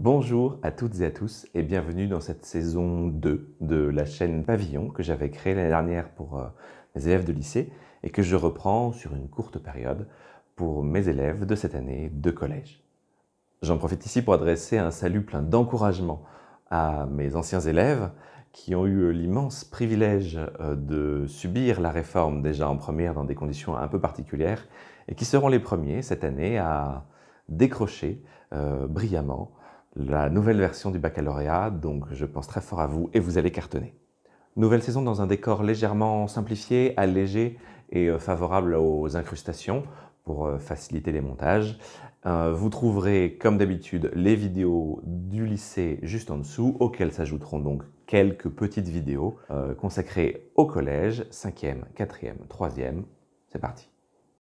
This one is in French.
Bonjour à toutes et à tous et bienvenue dans cette saison 2 de la chaîne Pavillon que j'avais créée l'année dernière pour euh, mes élèves de lycée et que je reprends sur une courte période pour mes élèves de cette année de collège. J'en profite ici pour adresser un salut plein d'encouragement à mes anciens élèves qui ont eu l'immense privilège euh, de subir la réforme déjà en première dans des conditions un peu particulières et qui seront les premiers cette année à décrocher euh, brillamment la nouvelle version du baccalauréat, donc je pense très fort à vous et vous allez cartonner. Nouvelle saison dans un décor légèrement simplifié, allégé et euh, favorable aux incrustations pour euh, faciliter les montages. Euh, vous trouverez comme d'habitude les vidéos du lycée juste en dessous, auxquelles s'ajouteront donc quelques petites vidéos consacrées au collège, 5e, 4e, 3e. C'est parti